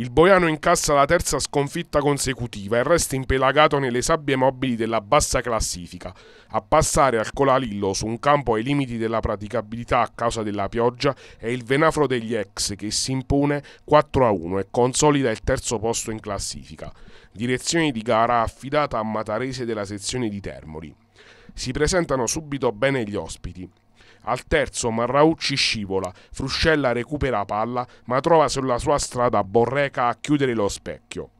Il Boiano incassa la terza sconfitta consecutiva e resta impelagato nelle sabbie mobili della bassa classifica. A passare al Colalillo su un campo ai limiti della praticabilità a causa della pioggia è il Venafro degli ex che si impone 4 a 1 e consolida il terzo posto in classifica. Direzione di gara affidata a Matarese della sezione di Termoli. Si presentano subito bene gli ospiti. Al terzo Marraucci scivola, Fruscella recupera palla ma trova sulla sua strada Borreca a chiudere lo specchio.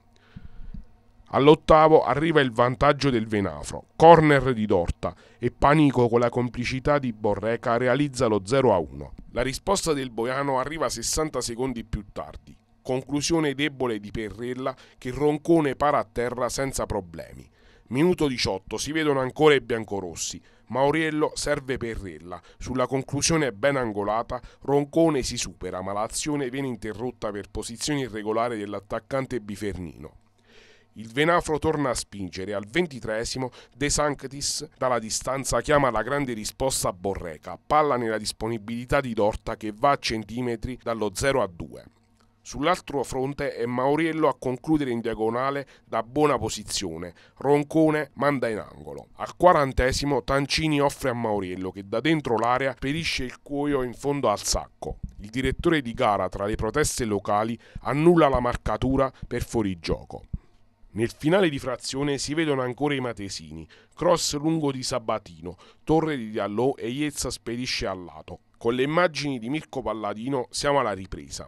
All'ottavo arriva il vantaggio del Venafro, corner di Dorta e Panico con la complicità di Borreca realizza lo 0-1. La risposta del Boiano arriva 60 secondi più tardi, conclusione debole di Perrella che Roncone para a terra senza problemi. Minuto 18 si vedono ancora i biancorossi, Mauriello serve Perrella. Sulla conclusione ben angolata, Roncone si supera, ma l'azione viene interrotta per posizione irregolare dell'attaccante Bifernino. Il Venafro torna a spingere al ventitresimo De Sanctis dalla distanza chiama la grande risposta a Borreca, palla nella disponibilità di Dorta che va a centimetri dallo 0 a 2. Sull'altro fronte è Mauriello a concludere in diagonale da buona posizione. Roncone manda in angolo. Al quarantesimo Tancini offre a Mauriello che da dentro l'area perisce il cuoio in fondo al sacco. Il direttore di gara tra le proteste locali annulla la marcatura per fuorigioco. Nel finale di frazione si vedono ancora i matesini, cross lungo di Sabatino, torre di Diallo e Iezza spedisce al lato. Con le immagini di Mirko Palladino siamo alla ripresa.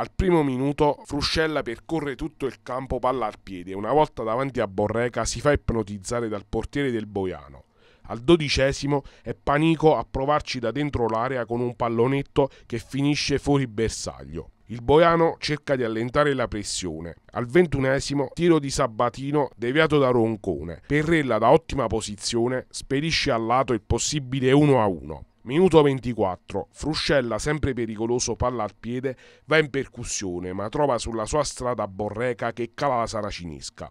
Al primo minuto Fruscella percorre tutto il campo palla al piede e una volta davanti a Borreca si fa ipnotizzare dal portiere del Boiano. Al dodicesimo è Panico a provarci da dentro l'area con un pallonetto che finisce fuori bersaglio. Il Boiano cerca di allentare la pressione. Al ventunesimo, tiro di Sabatino deviato da Roncone. Perrella da ottima posizione spedisce al lato il possibile 1-1. Minuto 24. Fruscella, sempre pericoloso palla al piede, va in percussione ma trova sulla sua strada Borreca che cala la saracinesca.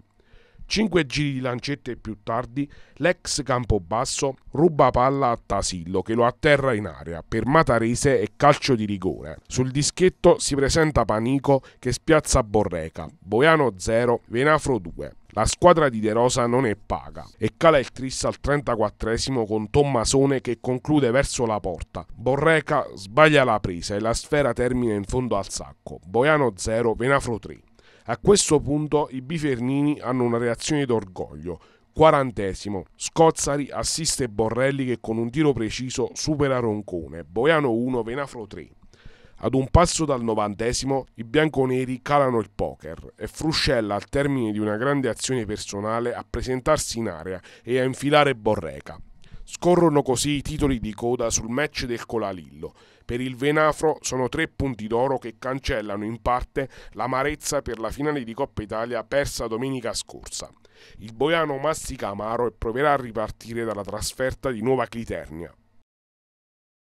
Cinque giri di lancette più tardi, l'ex Campobasso ruba palla a Tasillo che lo atterra in area per Matarese e calcio di rigore. Sul dischetto si presenta Panico che spiazza Borreca, Boiano 0, Venafro 2. La squadra di De Rosa non è paga e cala il Triss al 34 con Tommasone che conclude verso la porta. Borreca sbaglia la presa e la sfera termina in fondo al sacco. Boiano 0, Venafro 3. A questo punto i bifernini hanno una reazione d'orgoglio. Quarantesimo, Scozzari assiste Borrelli che con un tiro preciso supera Roncone, Boiano 1, Venafro 3. Ad un passo dal novantesimo i bianconeri calano il poker e Fruscella al termine di una grande azione personale a presentarsi in area e a infilare Borreca. Scorrono così i titoli di coda sul match del Colalillo. Per il Venafro sono tre punti d'oro che cancellano in parte l'amarezza per la finale di Coppa Italia persa domenica scorsa. Il boiano mastica amaro e proverà a ripartire dalla trasferta di Nuova Cliternia.